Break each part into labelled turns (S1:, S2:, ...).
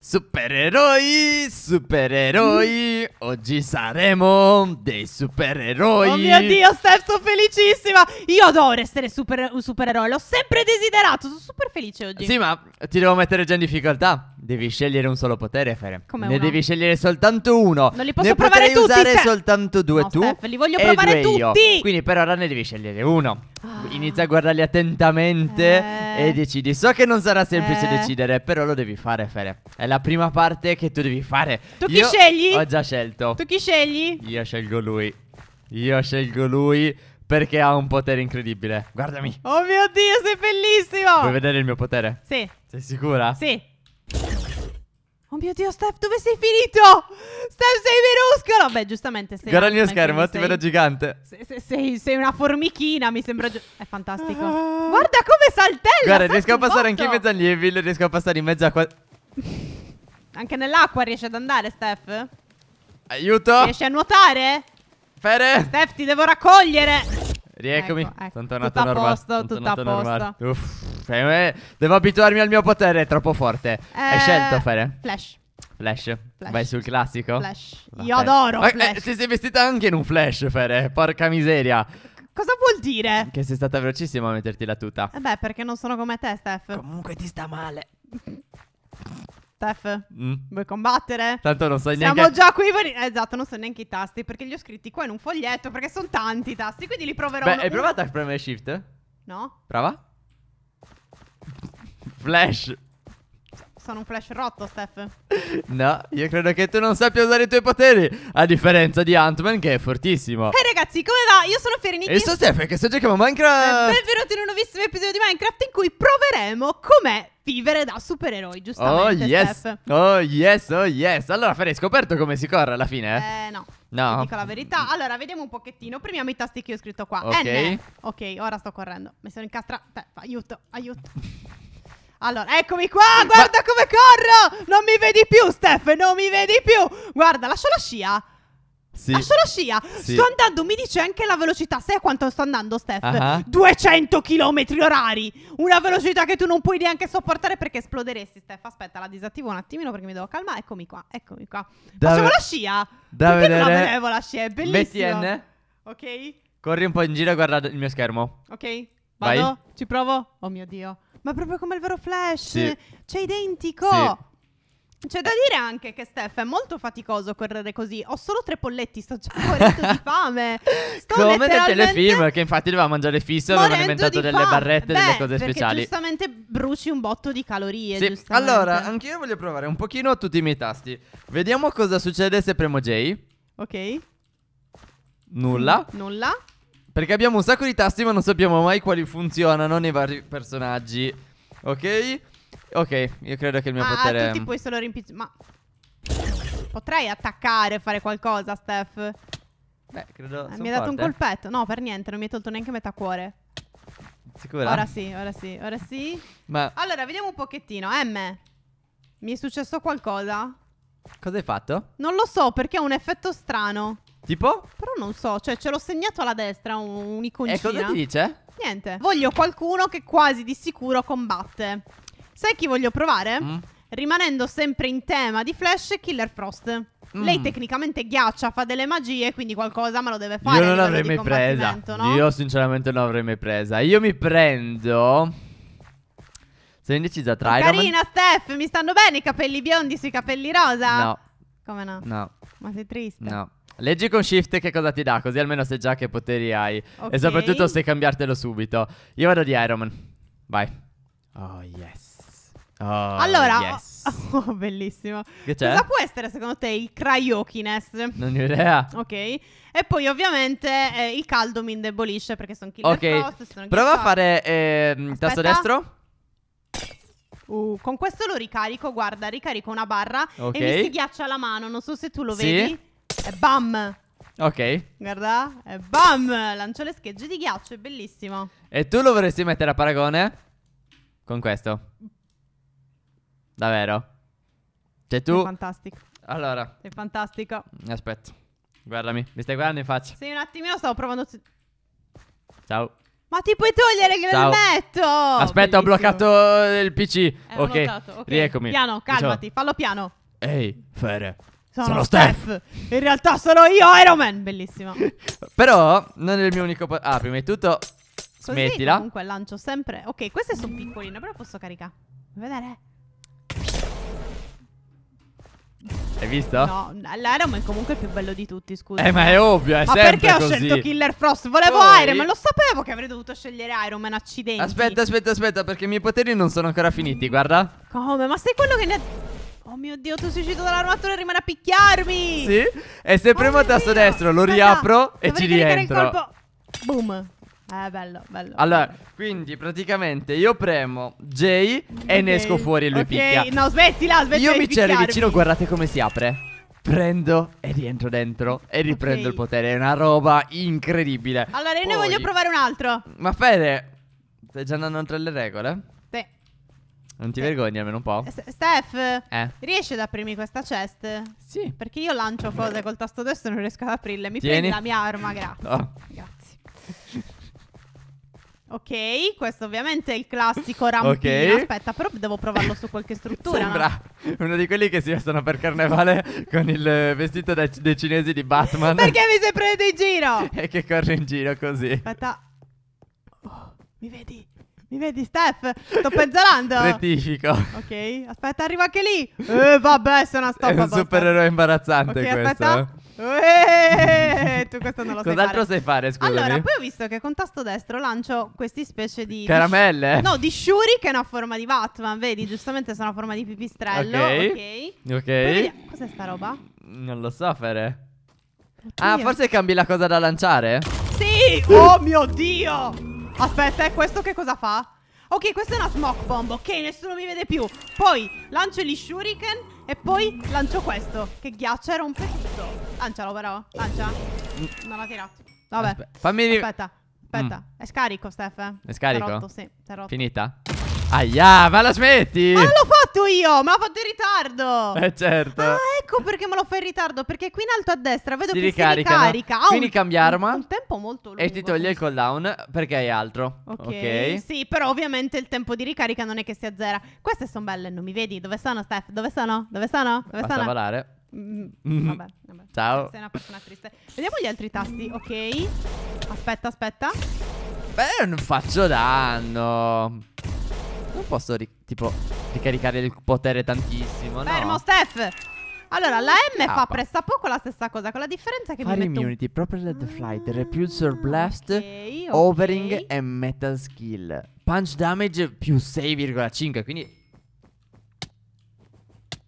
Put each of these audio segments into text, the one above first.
S1: Supereroi, supereroi, oggi saremo dei supereroi. Oh mio dio,
S2: Steph, sono felicissima. Io adoro essere super, un supereroe, l'ho sempre desiderato, sono super felice oggi. Sì, ma
S1: ti devo mettere già in difficoltà. Devi scegliere un solo potere, Fere. Come ne uno? devi scegliere soltanto uno. Non li posso ne provare tutti. Ne potrei usare Steph. soltanto due no, tu. Steph, li voglio provare tutti. Io. Quindi per ora ne devi scegliere uno. Ah. Inizia a guardarli attentamente eh. e decidi. So che non sarà semplice eh. decidere, però lo devi fare, Fere. È la prima parte che tu devi fare. Tu chi Io scegli? Ho già scelto. Tu
S2: chi scegli?
S1: Io scelgo lui. Io scelgo lui perché ha un potere incredibile. Guardami.
S2: Oh mio Dio, sei bellissimo. Vuoi
S1: vedere il mio potere? Sì. Sei sicura?
S2: Sì. Oh mio Dio, Steph, dove sei finito? Steph, sei minuscolo! Beh, giustamente sei... Guarda il mio schermo, sei... ti vedo
S1: gigante.
S2: Sei, sei, sei, una formichina, mi sembra... È fantastico. Ah. Guarda come saltella! Guarda, riesco a passare anche in mezzo
S1: agli evil, riesco a passare in mezzo a...
S2: Anche nell'acqua riesce ad andare, Steph? Aiuto! Riesci a nuotare? Fere! Steph, ti devo raccogliere!
S1: Rieccomi. Ecco, ecco. Sono tornato tutto normale. Posto, Sono tutto a normale. Uff, cioè, eh, devo abituarmi al mio potere, è troppo forte. Eh, Hai scelto, Fere? Flash. Flash. flash. Vai sul classico.
S2: Flash. Vabbè. Io adoro. Ma, eh, eh, flash. Eh,
S1: ti sei vestita anche in un flash, Fere, Porca miseria.
S2: Cosa vuol dire?
S1: Che sei stata velocissima a metterti la
S2: tuta. Vabbè, perché non sono come te, Steph. Comunque ti sta male. Steph, mm. vuoi combattere? Tanto non so neanche. Siamo già qui. Eh, esatto, non so neanche i tasti perché li ho scritti qua in un foglietto perché sono tanti i tasti. Quindi li proverò. Beh, hai provato
S1: a premere shift? No. Prova. Flash
S2: sono un flash rotto, Steph.
S1: No, io credo che tu non sappia usare i tuoi poteri. A differenza di Ant-Man, che è fortissimo. Ehi,
S2: hey, ragazzi, come va? Io sono Fereniki. E sto Steph,
S1: che sto giocando a Minecraft. Eh,
S2: benvenuti in un nuovissimo episodio di Minecraft in cui proveremo com'è vivere da supereroi, giustamente. Oh yes, Steph.
S1: oh yes, oh yes. Allora, Fere, hai scoperto come si corre alla fine? Eh, no. No. Ti dico
S2: la verità. Allora, vediamo un pochettino. Premiamo i tasti che ho scritto qua. Ok. N. Ok, ora sto correndo. Mi sono incastrata. Aiuto, aiuto. Allora, eccomi qua, guarda Ma... come corro! Non mi vedi più, Steph, non mi vedi più! Guarda, lascio la scia. Sì. Lascio la scia. Sì. Sto andando, mi dice anche la velocità. Sai a quanto sto andando, Steph? Uh-huh. 200 km orari. Una velocità che tu non puoi neanche sopportare perché esploderesti, Steph. Aspetta, la disattivo un attimino perché mi devo calmare. Eccomi qua, eccomi qua. Da Facevo ve- la scia. Da perché vedere. non la vedevo la scia, è bellissima. BTN. Ok.
S1: Corri un po' in giro e guarda il mio schermo.
S2: Ok. Vado, Vai. ci provo. Oh mio Dio. Ma proprio come il vero Flash. Sì. Cioè, identico. Sì. C'è da dire anche che Steph è molto faticoso correre così. Ho solo tre polletti, sto già morendo di fame. Sto Come nel telefilm,
S1: che infatti doveva mangiare fisso, aveva inventato delle fame. barrette, e delle cose speciali.
S2: giustamente bruci un botto di calorie. Sì. Allora, anch'io voglio provare
S1: un pochino tutti i miei tasti. Vediamo cosa succede se premo J. Ok. Nulla. Nulla. Perché abbiamo un sacco di tasti ma non sappiamo mai quali funzionano nei vari personaggi Ok? Ok, io credo che il mio ah, potere... Ah, tutti puoi
S2: solo rimpizzare... Ma... Potrei attaccare, e fare qualcosa, Steph? Beh, credo...
S1: Eh, mi ha dato un colpetto.
S2: No, per niente, non mi ha tolto neanche metà cuore. Sicura? Ora sì, ora sì, ora sì. Ma... Allora, vediamo un pochettino. M, mi è successo qualcosa?
S1: Cosa hai fatto?
S2: Non lo so, perché ha un effetto strano. Tipo? Però non so, cioè ce l'ho segnato alla destra un, un'iconcina. E cosa ti dice? Niente. Voglio qualcuno che quasi di sicuro combatte. Sai chi voglio provare? Mm. Rimanendo sempre in tema di Flash, Killer Frost. Mm. Lei tecnicamente ghiaccia, fa delle magie, quindi qualcosa ma lo deve fare. Io non l'avrei mai presa. No?
S1: Io sinceramente non l'avrei mai presa. Io mi prendo... Sono indecisa tra... Oh, carina Man...
S2: Steph, mi stanno bene i capelli biondi sui capelli rosa? No. Come no? No. Ma sei triste? No.
S1: Leggi con shift che cosa ti dà, così almeno sai già che poteri hai. Okay. E soprattutto se cambiartelo subito. Io vado di Iron Man. Vai. Oh yes. Oh, allora, yes.
S2: Oh, oh, bellissimo. Che c'è? Cosa può essere secondo te il cryokiness? Non ho idea. Ok. E poi ovviamente eh, il caldo mi indebolisce perché sono killer okay. frost. Sono Prova a
S1: fare eh, tasto destro.
S2: Uh, con questo lo ricarico, guarda, ricarico una barra okay. e mi si ghiaccia la mano, non so se tu lo sì. vedi. E bam! Ok. Guarda, e bam! Lancio le schegge di ghiaccio, è bellissimo.
S1: E tu lo vorresti mettere a paragone? Con questo. Davvero? Cioè tu... È
S2: fantastico. Allora. È fantastico.
S1: Aspetta. Guardami, mi stai guardando in faccia.
S2: Sì, un attimino stavo provando... Ciao. Ma ti puoi togliere che Ciao. metto! Aspetta, Bellissimo. ho
S1: bloccato il PC. Eh, ok, notato, okay. rieccomi. Piano, calmati, Ciao. fallo piano. Ehi, Fere,
S2: sono, sono Steph. Steph. In realtà sono io, Iron Man. Bellissima.
S1: Però non è il mio unico... Ah, prima di tutto... Così, smettila.
S2: comunque lancio sempre... Ok, queste sono piccoline, però posso caricare. Vedere.
S1: Hai visto? No,
S2: l'Iron Man è comunque il più bello di tutti, scusa. Eh, ma è ovvio, è ma sempre così. Ma perché ho così. scelto Killer Frost? Volevo Poi... Iron Man, lo sapevo che avrei dovuto scegliere Iron Man, accidenti. Aspetta, aspetta,
S1: aspetta, perché i miei poteri non sono ancora finiti, guarda.
S2: Come? Ma sei quello che ne ha... Oh mio Dio, tu dall'armatura e rimane a picchiarmi! Sì,
S1: e se premo oh il tasto destro lo riapro Aspetta, e ci rientro.
S2: Boom. Eh, bello, bello. Allora,
S1: quindi praticamente io premo J okay. e ne esco fuori e lui okay. picchia.
S2: No, smettila, smettila. Io mi c'ero vicino,
S1: guardate come si apre. Prendo e rientro dentro e riprendo okay. il potere. È una roba incredibile. Allora,
S2: io Poi... ne voglio provare un altro.
S1: Ma Fede, stai già andando oltre le regole? Non ti eh, vergogni almeno un po'? S-
S2: Steph, eh. riesci ad aprirmi questa chest? Sì. Perché io lancio cose col tasto destro e non riesco ad aprirle. Mi Tieni. prendi la mia arma, grazie. Oh. Grazie. Ok, questo ovviamente è il classico rampino. Okay. Aspetta, però devo provarlo su qualche struttura. Sembra
S1: no? uno di quelli che si vestono per carnevale con il vestito dei, dei cinesi di Batman. Perché mi sei preso in giro? e che corre in giro così. Aspetta.
S2: Oh, mi vedi? Mi vedi, Steph? Sto peggiorando.
S1: Rettifico.
S2: Ok, aspetta, arrivo anche lì. Eh, vabbè, sono una stoppa. È un supereroe
S1: imbarazzante okay, questo. Aspetta.
S2: Eeeh, eh, tu questo non lo sai fare. Cos'altro Sai
S1: fare scusami. Allora, poi ho
S2: visto che con tasto destro lancio questi specie di caramelle. Di no, di Shuri che è una forma di Batman, vedi, giustamente sono una forma di pipistrello, ok?
S1: Ok. okay.
S2: Cos'è sta roba?
S1: Non lo so, Fere. Oddio. Ah, forse cambi la cosa da lanciare?
S2: Sì! Oh mio Dio! Aspetta, e eh, questo che cosa fa? Ok, questa è una smoke bomb, ok, nessuno mi vede più Poi lancio gli shuriken E poi lancio questo Che ghiaccia era un pezzo Lancialo però, lancia Non l'ha tirato Vabbè, Aspe fammi... aspetta Aspetta, mm. è scarico Steph eh. È scarico? Rotto, sì,
S1: Finita? Aia, ma la smetti? Ma l'ho
S2: fatto io, ma l'ho fatto in ritardo. Eh certo. Ah, ecco perché me lo fai in ritardo, perché qui in alto a destra vedo si che ricarica, si ricarica. No? Quindi un, cambia arma. Un tempo molto lungo. E ti toglie
S1: il cooldown perché hai altro. Ok.
S2: Sì, però ovviamente il tempo di ricarica non è che si azzera. Queste sono belle, non mi vedi? Dove sono, Steph? Dove sono? Dove sono? Dove Basta sono? volare. Mm, mm, vabbè, vabbè. Ciao. Sei una persona triste. Vediamo gli altri tasti, ok? Aspetta, aspetta.
S1: Beh, non faccio danno. Non posso, ri tipo, ricaricare il potere tantissimo, Fermo, no.
S2: Steph! Allora, la M Appa. fa presto poco la stessa cosa, con la differenza che Fire mi metto... Immunity,
S1: Proper Dead mm, Flight, Repulsor Blast, okay, okay. Overing e Metal Skill. Punch Damage più 6,5, quindi...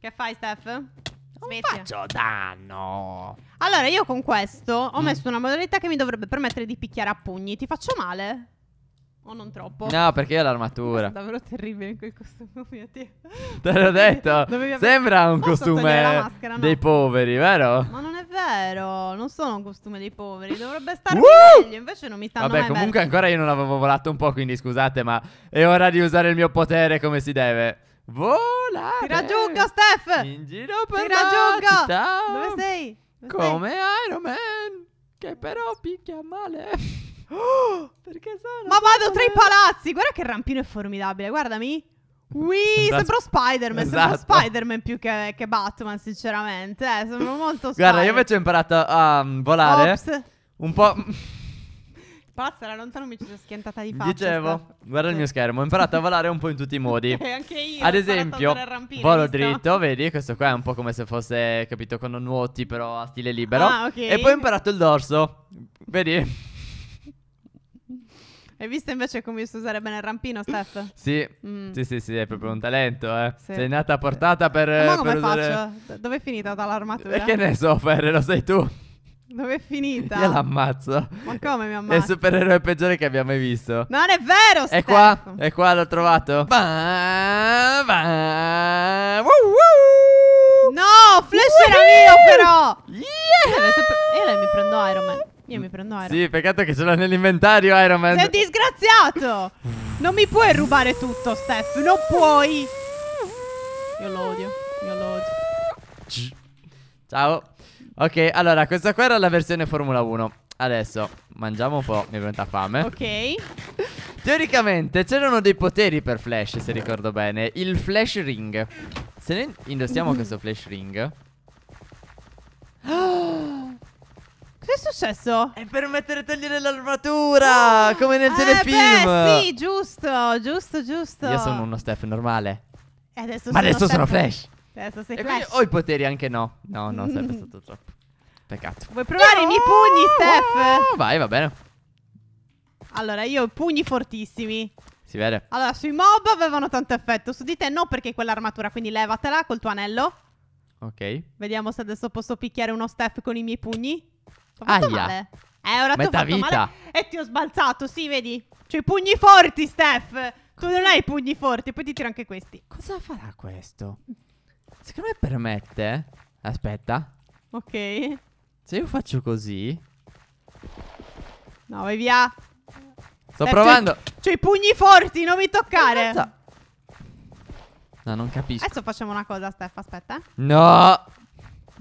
S2: Che fai, Steph? Non faccio
S1: danno!
S2: Allora, io con questo ho mm. messo una modalità che mi dovrebbe permettere di picchiare a pugni. Ti faccio male? O non troppo. No,
S1: perché io ho l'armatura. È
S2: davvero terribile in quel costume mio, Te l'ho detto. Sembra un costume maschera, no? dei
S1: poveri, vero?
S2: Ma non è vero, non sono un costume dei poveri, dovrebbe stare uh! meglio, invece non mi stanno Vabbè, comunque bello.
S1: ancora io non avevo volato un po', quindi scusate, ma è ora di usare il mio potere come si deve. Volare!
S2: Ti raggiungo, Steph! In giro per Ti raggiungo! Città. Dove sei? Dove come sei? Iron Man, che però picchia male. perché sono? Ma vado tra i palazzi. Guarda che rampino è formidabile. Guardami. Wii, sembro Spider-Man, esatto. sembra Spider-Man più che, che, Batman, sinceramente. Eh, sembra molto Guarda, io invece
S1: ho imparato a um, volare. Ops. Un po'...
S2: Pazza, era lontano mi ci sono schiantata di faccia. Dicevo, sta...
S1: guarda sì. il mio schermo, ho imparato a volare un po' in tutti i modi. e eh, anche io. Ad esempio, rampino, volo visto? dritto, vedi? Questo qua è un po' come se fosse, capito, con nuoti però a stile libero. Ah, ok. E poi ho imparato il dorso. Vedi?
S2: Hai visto invece come si usare bene il rampino, Steph? Sì. Mm. sì,
S1: sì, sì, è proprio un talento, eh. Sì. Sei nata a portata per... Ma come per faccio? Usare...
S2: D- Dove è finita l'armatura? E che ne so,
S1: Fer, lo sai tu.
S2: Dove è finita? Io l'ammazzo. Ma come mi ammazzo? È il supereroe
S1: peggiore che abbia mai visto. Non è vero, Steph! È qua, è qua, l'ho trovato.
S2: Ba, ba, woo, woo. No, Flash Woo-hoo! era mio però! Yeah! Eh, sempre... Io mi prendo Iron Man. Io mi prendo Iron Sì,
S1: peccato che ce l'ho nell'inventario Iron Man. Sei un
S2: disgraziato! Non mi puoi rubare tutto, Steph. Non puoi. Io lo odio. Io lo odio.
S1: Ciao. Ok, allora, questa qua era la versione Formula 1. Adesso mangiamo un po', mi è venuta fame. Ok. Teoricamente c'erano dei poteri per Flash, se ricordo bene. Il Flash Ring. Se noi indossiamo mhm. questo Flash Ring.
S2: Oh! che è successo? È per mettere e togliere l'armatura, ah, come nel eh, telefilm. Beh, sì, giusto, giusto, giusto. Io sono
S1: uno Steph normale. Adesso Ma sono adesso Steph. sono Flash.
S2: Adesso sei e Flash. ho
S1: i poteri anche no. No, no, sarebbe stato troppo. Peccato.
S2: Vuoi provare no! i miei pugni, Steph? Oh, vai, va bene. Allora, io ho pugni fortissimi. Si vede. Allora, sui mob avevano tanto effetto. Su di te no, perché quell'armatura, quindi levatela col tuo anello. Ok. Vediamo se adesso posso picchiare uno Steph con i miei pugni. Ho fatto Aia. male. Eh, ora Metà ti ho vita. Male. E ti ho sbalzato, sì, vedi? Cioè, pugni forti, Steph. Tu non hai pugni forti, poi ti tiro anche questi. Cosa farà
S1: questo? Secondo me permette. Aspetta.
S2: Ok. Se io
S1: faccio così.
S2: No, vai via. Sto eh, provando. C'ho i pugni forti, non mi toccare. No, non capisco. Adesso facciamo una cosa, Steph, aspetta. Eh.
S1: No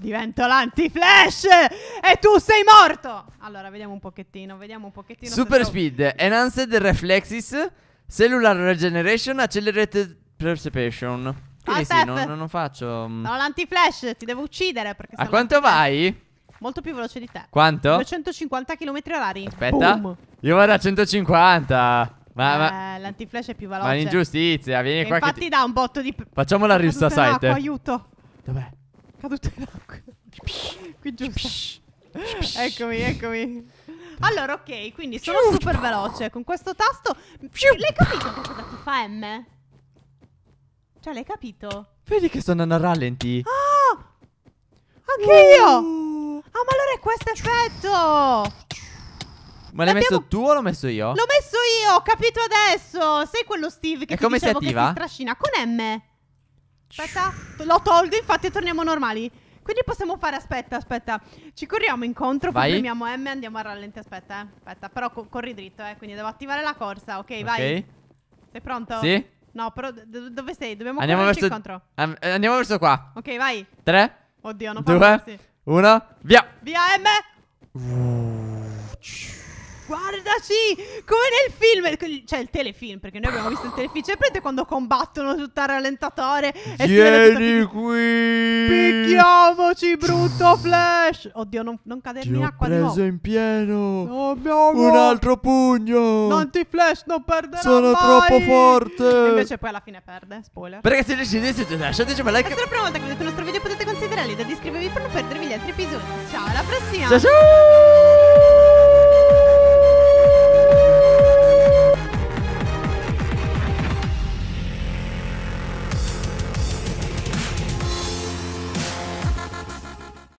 S2: divento l'anti-flash e tu sei morto. Allora, vediamo un pochettino, vediamo un pochettino. Super
S1: speed, ho... enhanced reflexes, cellular regeneration, accelerated perception. Quindi ah, sì, non, non, faccio... Mm. No,
S2: l'anti-flash, ti devo uccidere perché... A
S1: quanto vai?
S2: Molto più veloce di te. Quanto? 250 km orari. Aspetta. Boom.
S1: Io vado a 150. Ma, eh, ma...
S2: l'antiflash è più veloce. Ma l'ingiustizia, vieni e qua. Infatti, ti... dà un botto di. Facciamo la rissa, sai. Aiuto. Dov'è? caduto in acqua. Qui giusto. eccomi, eccomi. Allora, ok, quindi sono super veloce. Con questo tasto... L'hai capito che cosa ti fa M? Cioè, l'hai capito?
S1: Vedi che sono a rallenti.
S2: Ah! Anche uh. io! Ah, ma allora è questo effetto!
S1: Ma l'hai messo tu o l'ho messo io? L'ho
S2: messo io, ho capito adesso! Sei quello Steve che e ti come dicevo si attiva? che si trascina con M. Aspetta, l'ho tolto, infatti torniamo normali. Quindi possiamo fare, aspetta, aspetta. Ci corriamo incontro, Vai. comprimiamo M, e andiamo a rallenti, aspetta, eh. Aspetta, però co- corri dritto, eh, quindi devo attivare la corsa. Ok, okay. vai. Sei pronto? Sì. No, però dove sei? Dobbiamo andiamo verso incontro. Um, andiamo verso
S1: qua. Ok, vai.
S2: 3 Oddio, non posso. 2
S1: 1 Via.
S2: Via M. Uh guardaci, come nel film, eh, cioè il telefilm, perché noi abbiamo visto il telefilm, cioè prendete quando combattono tutta il rallentatore Vieni qui! Picchiamoci, brutto Flash! Oddio, non, non cadermi in acqua di nuovo. in pieno! Oh Un altro
S1: pugno! Non
S2: ti Flash, non perderò Sono mai. troppo forte! E invece poi alla fine perde, spoiler.
S1: Beh, ragazzi, decidete, lasciateci un like. Se
S2: è la prima volta che vedete il nostro video potete considerare ed iscrivervi per non perdervi gli altri episodi. Ciao, alla prossima! Ciao ciao!